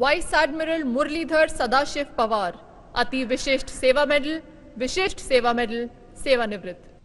vice admiral Muralidhar Sadashiv Pawar अति विशिष्ट सेवा मेडल विशिष्ट सेवा मेडल सेवानिवृत्त